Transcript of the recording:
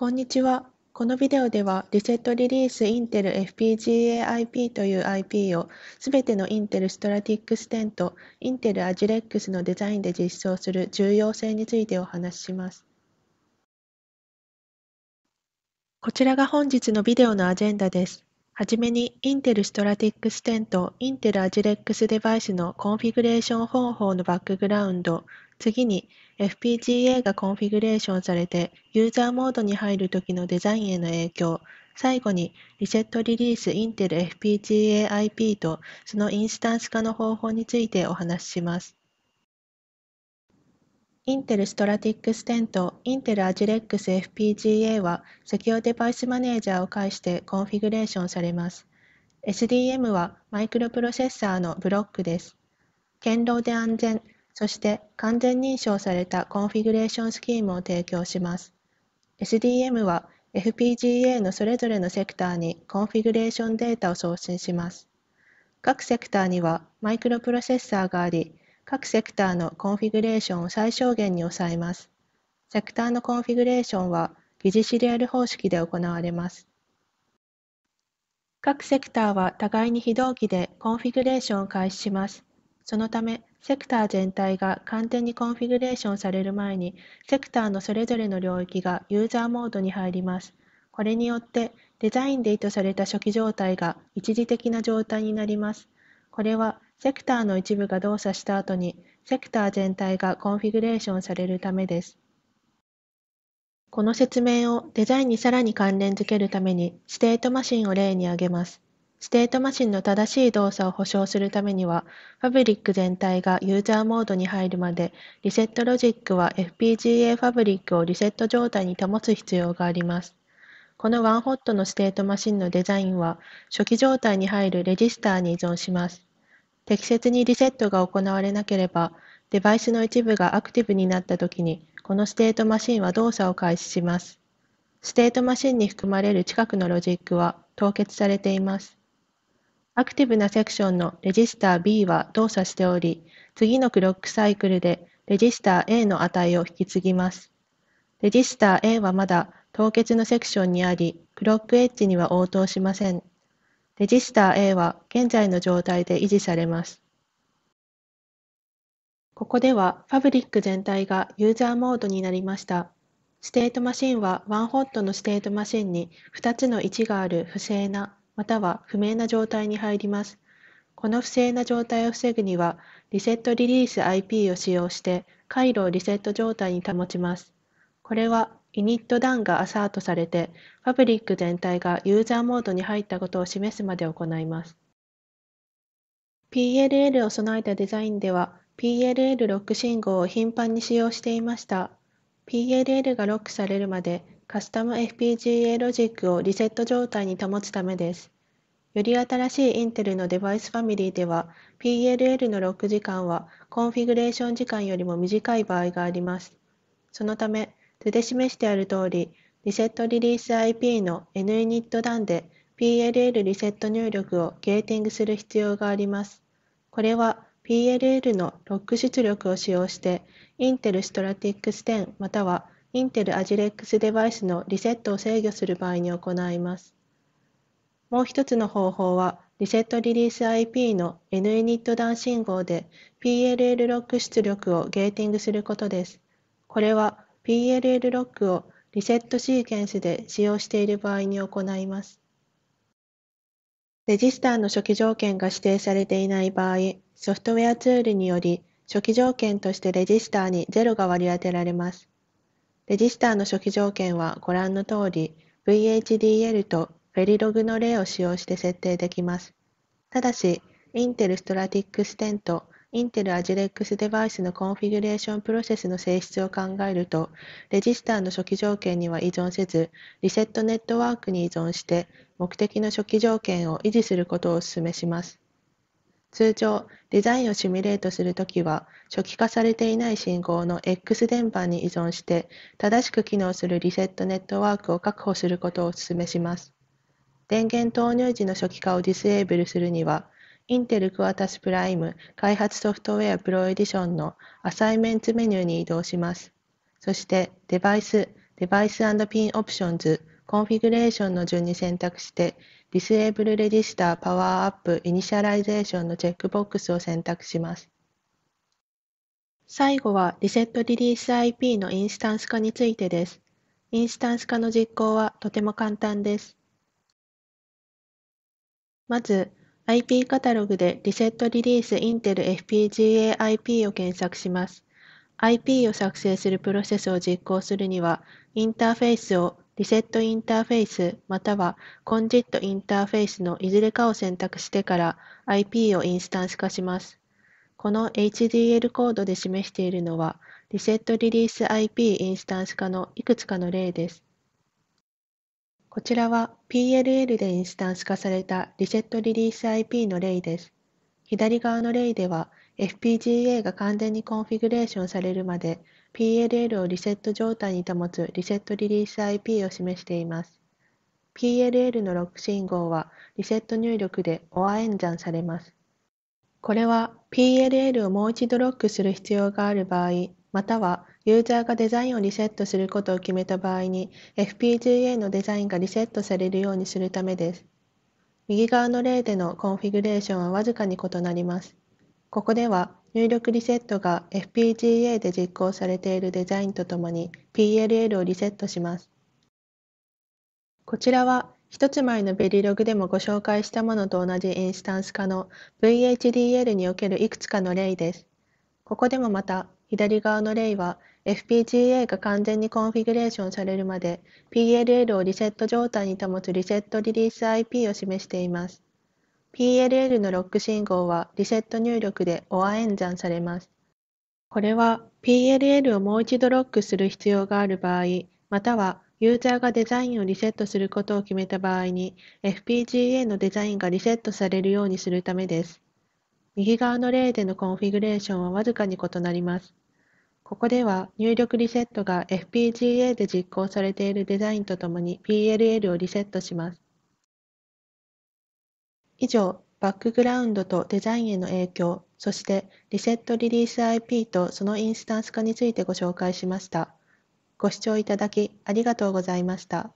こんにちは。このビデオでは、リセットリリースインテル FPGAIP という IP をすべてのインテルストラティックス10とインテルアジレックスのデザインで実装する重要性についてお話しします。こちらが本日のビデオのアジェンダです。はじめに、インテルストラティックス10とインテルアジレックスデバイスのコンフィグレーション方法のバックグラウンド、次に FPGA がコンフィグレーションされてユーザーモードに入るときのデザインへの影響、最後にリセットリリースインテル FPGA IP とそのインスタンス化の方法についてお話しします。インテルストラティックス10とインテルアジレックス FPGA はセキュアデバイスマネージャーを介してコンフィグレーションされます。SDM はマイクロプロセッサーのブロックです。堅牢で安全、そして完全認証されたコンフィグレーションスキームを提供します。SDM は FPGA のそれぞれのセクターにコンフィグレーションデータを送信します。各セクターにはマイクロプロセッサーがあり、各セクターのコンフィグレーションを最小限に抑えます。セクターのコンフィグレーションは疑似シリアル方式で行われます。各セクターは互いに非同期でコンフィグレーションを開始します。そのため、セクター全体が完全にコンフィグレーションされる前に、セクターのそれぞれの領域がユーザーモードに入ります。これによって、デザインで意図された初期状態が一時的な状態になります。これはセクターの一部が動作した後に、セクター全体がコンフィグレーションされるためです。この説明をデザインにさらに関連づけるために、ステートマシンを例に挙げます。ステートマシンの正しい動作を保証するためには、ファブリック全体がユーザーモードに入るまで、リセットロジックは FPGA ファブリックをリセット状態に保つ必要があります。このワンホットのステートマシンのデザインは初期状態に入るレジスターに依存します。適切にリセットが行われなければ、デバイスの一部がアクティブになった時に、このステートマシンは動作を開始します。ステートマシンに含まれる近くのロジックは凍結されています。アクティブなセクションのレジスター B は動作しており、次のクロックサイクルでレジスター A の値を引き継ぎます。レジスター A はまだ凍結のセクションにあり、クロックエッジには応答しません。レジスター A は現在の状態で維持されます。ここではファブリック全体がユーザーモードになりました。ステートマシンはワンホットのステートマシンに2つの位置がある不正なまたは不明な状態に入ります。この不正な状態を防ぐにはリセットリリース IP を使用して回路をリセット状態に保ちます。これはユニットダンがアサートされて、ファブリック全体がユーザーモードに入ったことを示すまで行います。PLL を備えたデザインでは、PLL ロック信号を頻繁に使用していました。PLL がロックされるまで、カスタム FPGA ロジックをリセット状態に保つためです。より新しいインテルのデバイスファミリーでは、PLL のロック時間はコンフィグレーション時間よりも短い場合があります。そのため、図で示してある通り、リセットリリース IP の n i n i t 段で PLL リセット入力をゲーティングする必要があります。これは PLL のロック出力を使用して、Intel Stratix10 または Intel Agilex デバイスのリセットを制御する場合に行います。もう一つの方法は、リセットリリース IP の n i n i t 段信号で PLL ロック出力をゲーティングすることです。これは PLL ロックをリセットシーケンスで使用している場合に行います。レジスターの初期条件が指定されていない場合、ソフトウェアツールにより初期条件としてレジスターに0が割り当てられます。レジスターの初期条件はご覧の通り VHDL とフェリログの例を使用して設定できます。ただし、インテルストラティックス10とインテルアジレックスデバイスのコンフィギュレーションプロセスの性質を考えると、レジスターの初期条件には依存せず、リセットネットワークに依存して、目的の初期条件を維持することをお勧めします。通常、デザインをシミュレートするときは、初期化されていない信号の X 電波に依存して、正しく機能するリセットネットワークを確保することをお勧めします。電源投入時の初期化をディスエーブルするには、インテルクワタスプライム開発ソフトウェアプロエディションのアサイメンツメニューに移動します。そしてデバイス、デバイスピンオプションズ、コンフィグレーションの順に選択して、ディスエーブルレジスターパワーアップイニシャライゼーションのチェックボックスを選択します。最後はリセットリリース IP のインスタンス化についてです。インスタンス化の実行はとても簡単です。まず、IP カタログでリセットリリースインテル FPGAIP を検索します。IP を作成するプロセスを実行するには、インターフェースをリセットインターフェースまたはコンジットインターフェースのいずれかを選択してから IP をインスタンス化します。この HDL コードで示しているのは、リセットリリース IP インスタンス化のいくつかの例です。こちらは PLL でインスタンス化されたリセットリリース IP の例です。左側の例では FPGA が完全にコンフィグレーションされるまで PLL をリセット状態に保つリセットリリース IP を示しています。PLL のロック信号はリセット入力で OR 演算されます。これは PLL をもう一度ロックする必要がある場合、またはユーザーがデザインをリセットすることを決めた場合に、FPGA のデザインがリセットされるようにするためです。右側の例でのコンフィグレーションはわずかに異なります。ここでは、入力リセットが FPGA で実行されているデザインとともに PLL をリセットします。こちらは一つ前のベリログでもご紹介したものと同じインスタンス化の VHDL におけるいくつかの例です。ここでもまた左側の例は FPGA が完全にコンフィグレーションされるまで PLL をリセット状態に保つリセットリリース IP を示しています。PLL のロック信号はリセット入力で OR 演算されます。これは PLL をもう一度ロックする必要がある場合、またはユーザーがデザインをリセットすることを決めた場合に FPGA のデザインがリセットされるようにするためです。右側の例でのコンフィグレーションはわずかに異なります。ここでは入力リセットが FPGA で実行されているデザインとともに PLL をリセットします。以上、バックグラウンドとデザインへの影響、そしてリセットリリース IP とそのインスタンス化についてご紹介しました。ご視聴いただきありがとうございました。